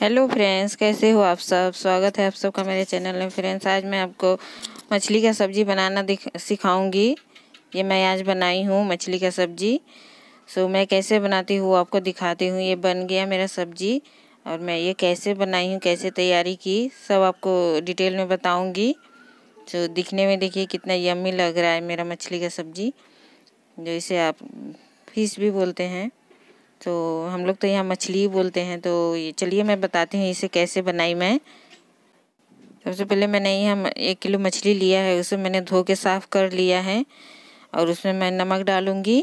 hello friends कैसे हो आप सब स्वागत है आप सबका मेरे चैनल में फ्रेंड्स आज मैं आपको मछली का सब्ज़ी बनाना दिख सिखाऊँगी ये मैं आज बनाई हूँ मछली का सब्ज़ी सो मैं कैसे बनाती हूँ आपको दिखाती हूँ ये बन गया मेरा सब्ज़ी और मैं ये कैसे बनाई हूँ कैसे तैयारी की सब आपको डिटेल में बताऊँगी सो दिखने में देखिए कितना यम्मी लग रहा है मेरा मछली का सब्ज़ी जो इसे आप फिश भी बोलते हैं तो हम लोग तो यहाँ मछली बोलते हैं तो ये चलिए मैं बताती हूँ इसे कैसे बनाई मैं सबसे पहले मैंने यहाँ एक किलो मछली लिया है उसे मैंने धो के साफ़ कर लिया है और उसमें मैं नमक डालूँगी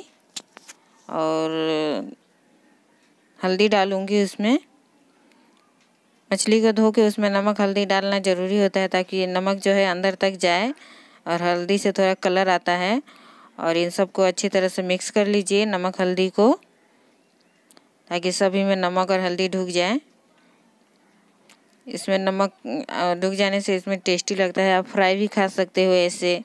और हल्दी डालूँगी उसमें मछली को धो के उसमें नमक हल्दी डालना ज़रूरी होता है ताकि ये नमक जो है अंदर तक जाए और हल्दी से थोड़ा कलर आता है और इन सबको अच्छी तरह से मिक्स कर लीजिए नमक हल्दी को ताकि सभी में नमक और हल्दी ढुक जाए इसमें नमक ढुक जाने से इसमें टेस्टी लगता है आप फ्राई भी खा सकते हो ऐसे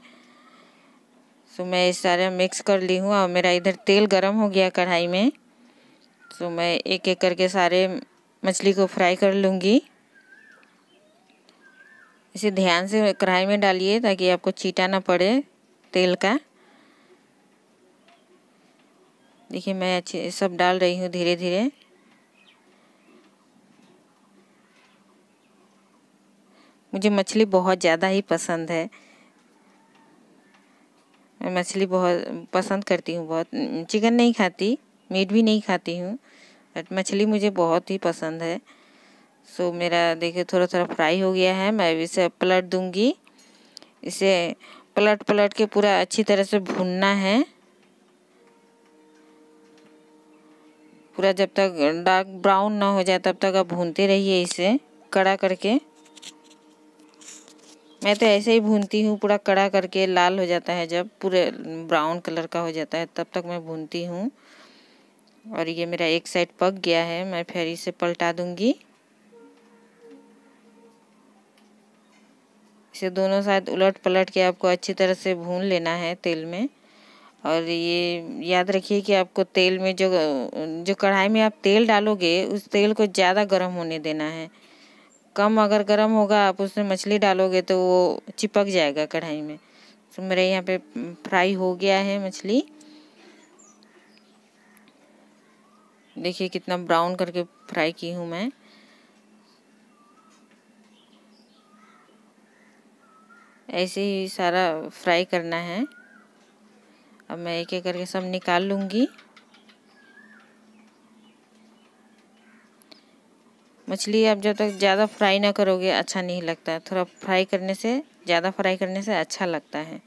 तो मैं ये सारे मिक्स कर ली हूँ और मेरा इधर तेल गर्म हो गया कढ़ाई में तो मैं एक एक करके सारे मछली को फ्राई कर लूँगी इसे ध्यान से कढ़ाई में डालिए ताकि आपको छीटा ना पड़े तेल का देखिए मैं अच्छे सब डाल रही हूँ धीरे धीरे मुझे मछली बहुत ज़्यादा ही पसंद है मैं मछली बहुत पसंद करती हूँ बहुत चिकन नहीं खाती मीट भी नहीं खाती हूँ बट मछली मुझे बहुत ही पसंद है सो मेरा देखिए थोड़ा थोड़ा फ्राई हो गया है मैं इसे पलट दूँगी इसे पलट पलट के पूरा अच्छी तरह से भूनना है पूरा जब तक डार्क ब्राउन ना हो जाए तब तक आप भूनते रहिए इसे कड़ा करके मैं तो ऐसे ही भूनती हूँ पूरा कड़ा करके लाल हो जाता है जब पूरे ब्राउन कलर का हो जाता है तब तक मैं भूनती हूँ और ये मेरा एक साइड पक गया है मैं फिर इसे पलटा दूंगी इसे दोनों साइड उलट पलट के आपको अच्छी तरह से भून लेना है तेल में और ये याद रखिए कि आपको तेल में जो जो कढ़ाई में आप तेल डालोगे उस तेल को ज़्यादा गर्म होने देना है कम अगर गर्म होगा आप उसमें मछली डालोगे तो वो चिपक जाएगा कढ़ाई में तो मेरे यहाँ पे फ्राई हो गया है मछली देखिए कितना ब्राउन करके फ्राई की हूँ मैं ऐसे ही सारा फ्राई करना है अब मैं एक एक करके सब निकाल लूँगी मछली आप जब तक ज़्यादा फ्राई ना करोगे अच्छा नहीं लगता थोड़ा फ्राई करने से ज़्यादा फ्राई करने से अच्छा लगता है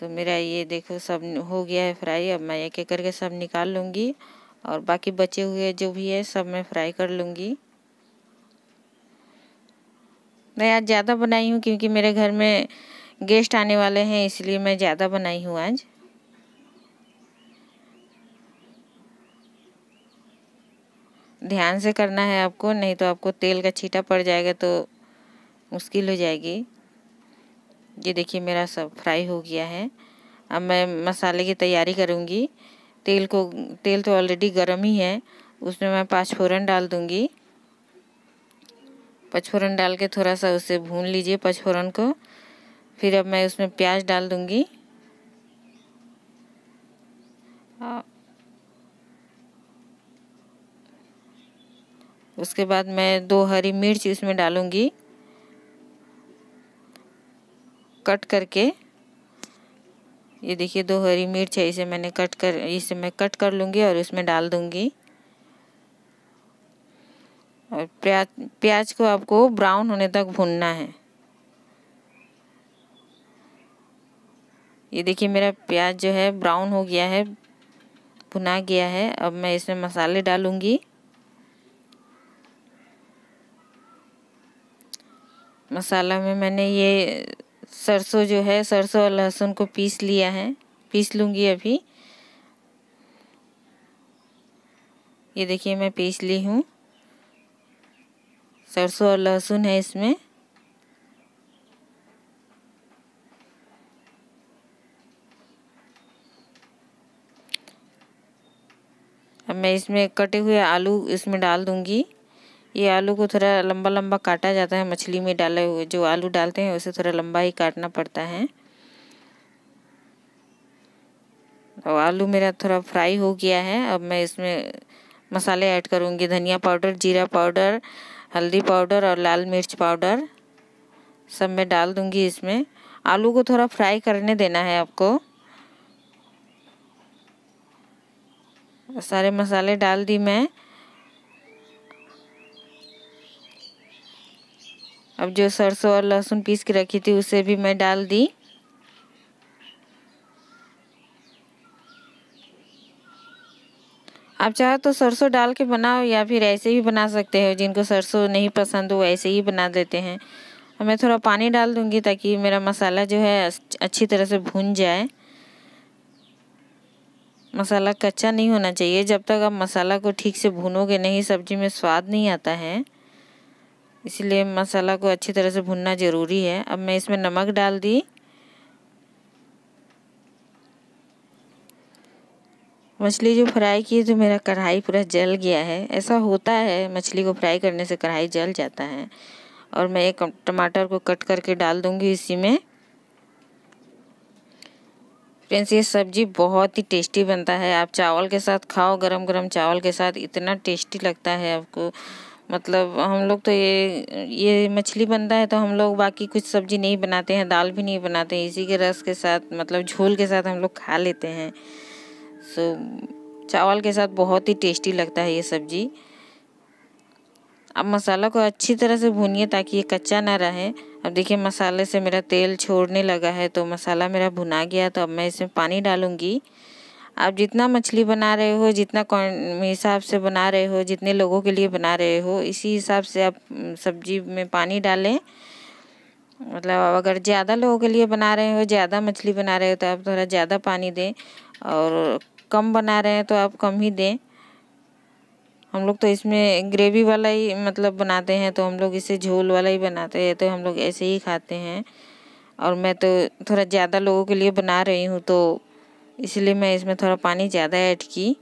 तो मेरा ये देखो सब हो गया है फ्राई अब मैं एक एक करके सब निकाल लूँगी और बाकी बचे हुए जो भी है सब मैं फ्राई कर लूँगी मैं आज ज़्यादा बनाई हूँ क्योंकि मेरे घर में गेस्ट आने वाले हैं इसलिए मैं ज़्यादा बनाई हूँ आज ध्यान से करना है आपको नहीं तो आपको तेल का छीटा पड़ जाएगा तो मुश्किल हो जाएगी ये देखिए मेरा सब फ्राई हो गया है अब मैं मसाले की तैयारी करूँगी तेल को तेल तो ऑलरेडी गर्म ही है उसमें मैं पाँच फोरन डाल दूँगी पचफोरन डाल के थोड़ा सा उसे भून लीजिए पचफोरन को फिर अब मैं उसमें प्याज डाल दूँगी उसके बाद मैं दो हरी मिर्च इसमें डालूँगी कट करके ये देखिए दो हरी मिर्च है इसे मैंने कट कर इसे मैं कट कर लूँगी और उसमें डाल दूँगी और प्याज प्याज को आपको ब्राउन होने तक भूनना है ये देखिए मेरा प्याज जो है ब्राउन हो गया है भुना गया है अब मैं इसमें मसाले डालूँगी मसाला में मैंने ये सरसों जो है सरसों और लहसुन को पीस लिया है पीस लूँगी अभी ये देखिए मैं पीस ली हूँ सरसों और लहसुन है इसमें अब मैं इसमें कटे हुए आलू इसमें डाल दूँगी ये आलू को थोड़ा लंबा लंबा काटा जाता है मछली में डाले हुए जो आलू डालते हैं उसे थोड़ा लंबा ही काटना पड़ता है और आलू मेरा थोड़ा फ्राई हो गया है अब मैं इसमें मसाले ऐड करूँगी धनिया पाउडर जीरा पाउडर हल्दी पाउडर और लाल मिर्च पाउडर सब मैं डाल दूँगी इसमें आलू को थोड़ा फ्राई करने देना है आपको सारे मसाले डाल दी मैं अब जो सरसों और लहसुन पीस के रखी थी उसे भी मैं डाल दी आप चाहो तो सरसों डाल के बनाओ या फिर ऐसे ही बना सकते हो जिनको सरसों नहीं पसंद हो ऐसे ही बना देते हैं अब मैं थोड़ा पानी डाल दूंगी ताकि मेरा मसाला जो है अच्छी तरह से भून जाए मसाला कच्चा नहीं होना चाहिए जब तक आप मसाला को ठीक से भूनोगे नहीं सब्जी में स्वाद नहीं आता है इसलिए मसाला को अच्छी तरह से भुनना ज़रूरी है अब मैं इसमें नमक डाल दी मछली जो फ्राई की तो मेरा कढ़ाई पूरा जल गया है ऐसा होता है मछली को फ्राई करने से कढ़ाई जल जाता है और मैं एक टमाटर को कट करके डाल दूंगी इसी में फ्रेंड्स ये सब्जी बहुत ही टेस्टी बनता है आप चावल के साथ खाओ गरम गरम चावल के साथ इतना टेस्टी लगता है आपको मतलब हम लोग तो ये ये मछली बनता है तो हम लोग बाकी कुछ सब्जी नहीं बनाते हैं दाल भी नहीं बनाते हैं इसी के रस के साथ मतलब झोल के साथ हम लोग खा लेते हैं सो चावल के साथ बहुत ही टेस्टी लगता है ये सब्जी अब मसाला को अच्छी तरह से भूनिए ताकि ये कच्चा ना रहे अब देखिए मसाले से मेरा तेल छोड़ने लगा है तो मसाला मेरा भुना गया तो अब मैं इसमें पानी डालूँगी आप जितना मछली बना रहे हो जितना हिसाब से बना रहे हो जितने लोगों के लिए बना रहे हो इसी हिसाब से आप सब्जी में पानी डालें मतलब अगर ज़्यादा लोगों के लिए बना रहे हो ज़्यादा मछली बना रहे हो तो आप थोड़ा ज़्यादा पानी दें और कम बना रहे हैं तो आप कम ही दें हम लोग तो इसमें ग्रेवी वाला ही मतलब बनाते हैं तो हम लोग इसे झोल वाला ही बनाते हैं तो हम लोग ऐसे ही खाते हैं और मैं तो थोड़ा ज़्यादा लोगों के लिए बना रही हूँ तो इसलिए मैं इसमें थोड़ा पानी ज़्यादा ऐड की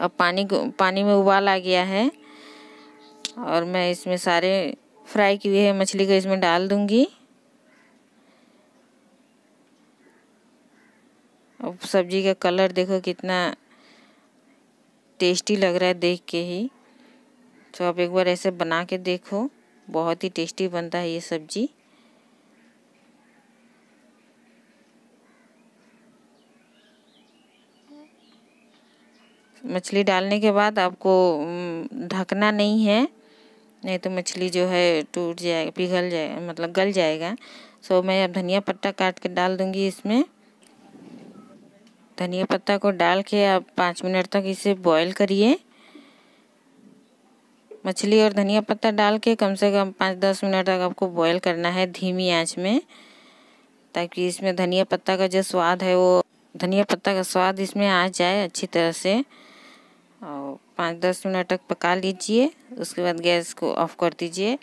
अब पानी को पानी में उबाल आ गया है और मैं इसमें सारे फ्राई किए हुए मछली को इसमें डाल दूंगी अब सब्जी का कलर देखो कितना टेस्टी लग रहा है देख के ही तो आप एक बार ऐसे बना के देखो बहुत ही टेस्टी बनता है ये सब्ज़ी मछली डालने के बाद आपको ढकना नहीं है नहीं तो मछली जो है टूट जाएगा पिघल जाएगा मतलब गल जाएगा सो मैं अब धनिया पत्ता काट के डाल दूंगी इसमें धनिया पत्ता को डाल के आप पाँच मिनट तक इसे बॉईल करिए मछली और धनिया पत्ता डाल के कम से कम पाँच दस मिनट तक आपको बॉईल करना है धीमी आंच में ताकि इसमें धनिया पत्ता का जो स्वाद है वो धनिया पत्ता का स्वाद इसमें आ जाए अच्छी तरह से और पाँच दस मिनट तक पका लीजिए उसके बाद गैस को ऑफ कर दीजिए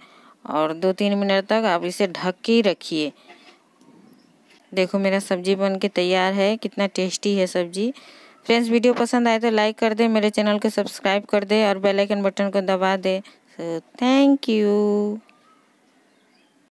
और दो तीन मिनट तक आप इसे ढक के ही रखिए देखो मेरा सब्जी बन के तैयार है कितना टेस्टी है सब्जी फ्रेंड्स वीडियो पसंद आए तो लाइक कर दे मेरे चैनल को सब्सक्राइब कर दे और बेल आइकन बटन को दबा दे सो थैंक यू